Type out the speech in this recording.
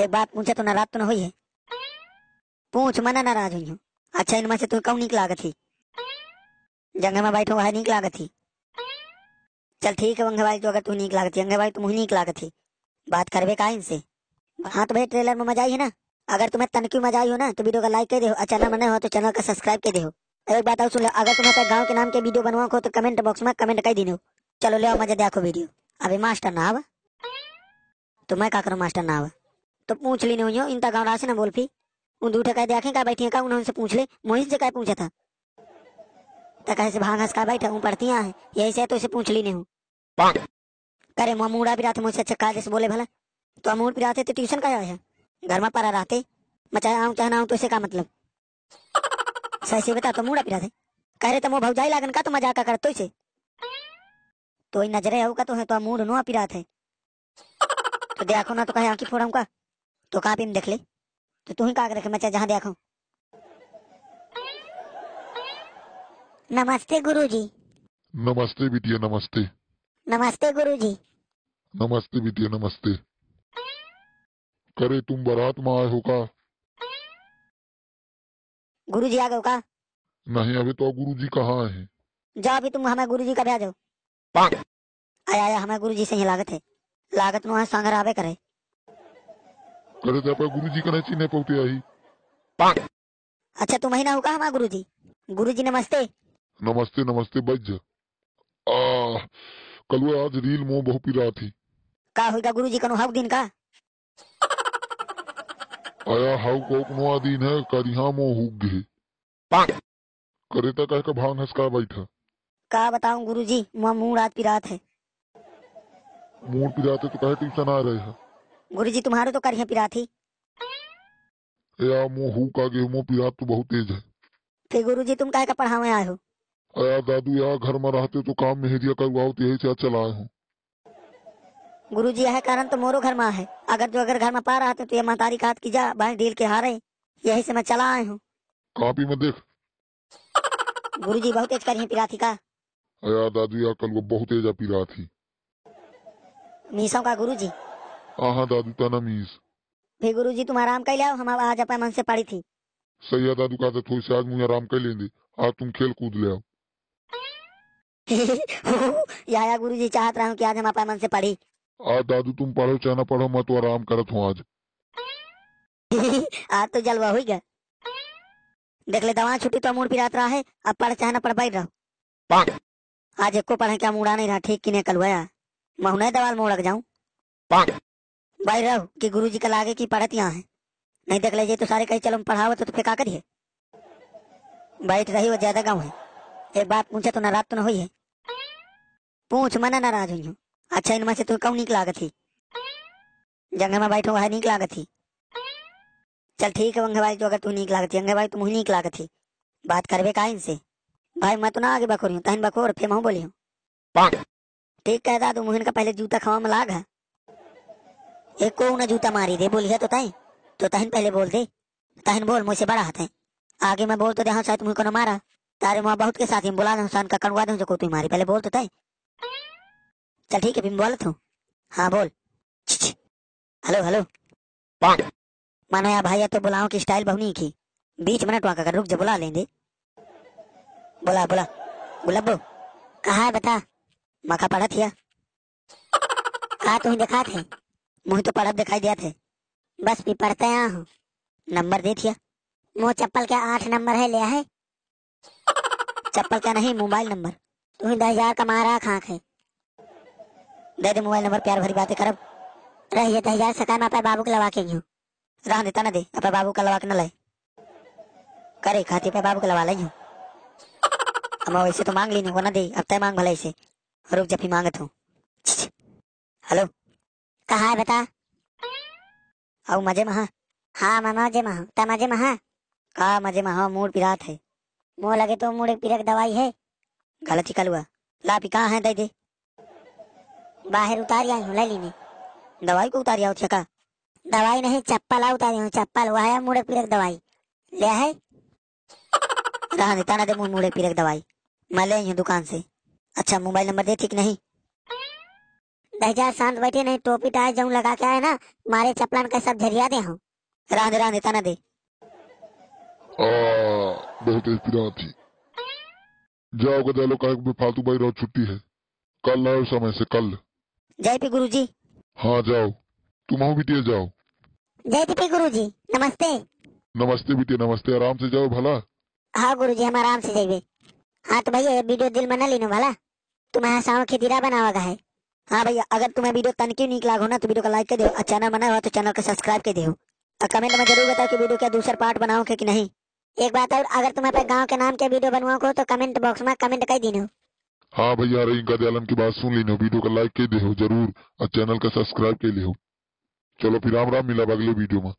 एक बात पूछे तो नाराज तो न हुई है पूछ मना नाराज हुई हूँ अच्छा इनमें से तुम कौन निक लागत थी जंगल में बैठो वहाँ निक लागत थी चल ठीक है अंगे भाई तो अगर तू निक लागत थी अंगे भाई तुम निक लागत थी बात करवे का इनसे हाँ तो भाई ट्रेलर में मजा आई है ना अगर तुम्हें तनकी मजा आई हो ना तो वीडियो का लाइक कर दे अच्छा ना मना हो तो चैनल का सब्सक्राइब कर दे एक बात और सुन लो अगर तुम्हें गाँव के नाम के वीडियो बनवाओ को तो कमेंट बॉक्स में कमेंट कर देने चलो ले मजा देखो वीडियो अभी मास्टर ना आवा तो मैं क्या करूँ मास्टर ना आवा तो पूछ ली नहीं हो इनता गाँव से ना बोल पी उन दूठे कह देखे का बैठी का उन्होंने पूछ ले मोहित से कह पूछा था तो कहे से भांग हंस का बैठा हूँ पढ़तियाँ है यही से तो इसे पूछ ली नहीं हूँ करे ममूड़ा भी रात मुझसे अच्छा काजे बोले भला तो अमूर भी रहते तो ट्यूशन का है घर में पड़ा रहते मैं चाहे आऊँ चाहे ना आऊँ तो इसे का मतलब सही से बता तो मूड़ा भी रहते कह रहे तो मो भौजाई लागन का तो मजाक का करते इसे तो नजरे होगा तो है तो मूड नो अपी रात है तो देखो ना तो कहे आंखी फोड़ा का तो का भी देख ले तो तू ही का रखे मैं जहां देखो नमस्ते गुरुजी नमस्ते बिटिया नमस्ते नमस्ते गुरुजी नमस्ते बिटिया नमस्ते करे तुम बरात में आए हो का गुरु जी आ गए का नहीं अभी तो गुरु जी कहाँ है जाओ अभी तुम हमें गुरु जी का भेजो आया आया हमें गुरु जी से ही लागत है लागत में संघर आवे करे अरे तो अपना गुरु जी का नहीं चिन्ह पहुंचे आई अच्छा तुम्हें ना होगा हमारा गुरुजी गुरुजी नमस्ते नमस्ते नमस्ते बज आ कल वो आज रील मोह बहु पी रहा थी का होगा गुरुजी जी का हाउ दिन का आया हाउ को कोक नुआ दिन है करिहा मो हुग गे करे तो कह का भांग हंसका बैठा का बताऊं गुरुजी मुंह रात पी रात है मुंह पी रात है तो कहे ट्यूशन आ रहे हैं गुरु जी तुम्हारो तो करिए पिराथी या मोहू का गेहूं पिरात तो बहुत तेज है फिर गुरु जी तुम काहे का पढ़ावे आए हो अया दादू यहाँ घर में रहते तो काम मेहरिया करवाओ तो यही से चला अच्छा आए हूँ गुरु जी यह कारण तो मोरो घर में है अगर जो अगर घर में पा रहा तो ये महतारी का की जा भाई डील के हारे यही से मैं चला आए हूँ कापी में देख गुरु जी बहुत तेज पिरा थी का अया दादू यहाँ कल वो बहुत तेज थी मीसों का गुरु जी आहा दादू का नाम ईस फिर गुरु जी तुम आराम कर लिया हम आज अपने मन से पड़ी थी सही है दादू का तो थोड़ी से आज मुझे आराम कर लेंगे आज तुम खेल कूद ले आओ या गुरु जी चाहत रहा हूँ कि आज हम अपने मन से पढ़ी आज दादू तुम पढ़ो चाहे ना पढ़ो मैं तो आराम करत हूँ आज आज तो जलवा हुई गया देख ले दवा छुट्टी तो मूड पिरात रहा है अब पढ़ चाहे ना पढ़ बैठ रहो आज एक को पढ़े क्या मूड़ा नहीं रहा ठीक कि नहीं कल हुआ मैं दवाल मोड़क जाऊँ भाई रहो कि गुरु जी कल आगे की पढ़त यहाँ है नहीं देख लीजिए तो सारे कही चलो पढ़ाओ तो, तो फिर का करिए भाई तो रही वो ज्यादा गाँव है एक बात पूछे तो नाराज तो ना हुई है पूछ मना नाराज हुई हूँ अच्छा इनमें से तू कौन निक लागत थी जंग में बैठो वहां निक लागत थी चल ठीक है वंगे भाई जो अगर तू निक लागत थी अंगे भाई तुम निक लागत थी बात करबे का इनसे भाई मैं तो ना आगे बखोरी हूँ तहन बखोर फिर मैं बोली हूँ ठीक कहता दादू मोहन का पहले जूता खावा में लाग है एक को ना जूता मारी दे बोली तो तय तो तहन पहले बोल दे तहन बोल मुझसे बड़ा हाथ है आगे मैं बोल तो दे हाँ, शायद मुझे ना मारा तारे मुआ बहुत के साथ ही बोला हुसैन का कड़वा दूं जो तू मारी पहले बोल तो तय चल ठीक है फिर बोलत तो। हूँ हाँ बोल हेलो हेलो मानो यार भाई तो बुलाओ की स्टाइल बहुनी की बीच मिनट वहां कर रुक जा बुला लेंगे बोला बोला गुलाबो कहा है बता मखा पड़ा थिया कहा तुम देखा थे मुझे तो पढ़त दिखाई दिया थे बस भी पढ़ते यहाँ हूँ नंबर दे दिया मुँह चप्पल का आठ नंबर है लिया है चप्पल का नहीं मोबाइल नंबर तू ही दस हजार कमा रहा खाक है दे दे मोबाइल नंबर प्यार भरी बातें करब रहिए दस हजार सका मैं अपने बाबू के लवा के हूँ रह देता ना दे अपने बाबू का लवा के न लाए करे खाती पे बाबू के लवा लाई हूँ हम वैसे तो मांग ली नहीं वो ना दे अब तय मांग भला इसे रुक जब भी मांगत हूँ हेलो कहा है बता आओ मजे महा हाँ मैं मजे महा ता मजे महा कहा मजे महा मूड पिरात है मोह लगे तो मूड एक पीरक दवाई है गलती कलुआ ला पी कहाँ है दे दे बाहर उतार आई हूँ लली ने दवाई को उतार आओ छका दवाई नहीं चप्पल आ उतारी हूँ चप्पल वह है मूड पिरक दवाई ले है रहने ताना दे मूड पिरक दवाई मैं ले हूँ दुकान से अच्छा मोबाइल नंबर दे ठीक नहीं भैया शांत बैठे नहीं टोपी टाई जो लगा के आए ना मारे चपलान का सब झरिया दे हूँ रांध रांध इतना दे बहुत इतना थी जाओगे जालो का में फालतू भाई रहो छुट्टी है कल ना समय से कल जय पे गुरुजी हाँ जाओ तुम आओ बिटिया जाओ जय पे गुरुजी नमस्ते नमस्ते बिटिया नमस्ते आराम से जाओ भला हाँ गुरुजी हम आराम से जाइए हाँ तो भैया वीडियो दिल में न लेना भला तुम्हारा साव खेतीरा बनावा है हाँ भैया अगर तुम्हें वीडियो तनकी नीक लागो ना तो वीडियो को लाइक कर दो और चैनल बना हुआ तो चैनल को सब्सक्राइब कर दो और कमेंट में जरूर बताओ कि वीडियो का दूसरा पार्ट बनाओ कि नहीं एक बात और अगर तुम्हारे गाँव के नाम के वीडियो बनवाओ को तो कमेंट बॉक्स में कमेंट कर दी हाँ भैया रिंका दयालम की बात सुन लीनो वीडियो को लाइक कर दे जरूर और चैनल का सब्सक्राइब कर लियो चलो फिर राम राम मिला अगले वीडियो में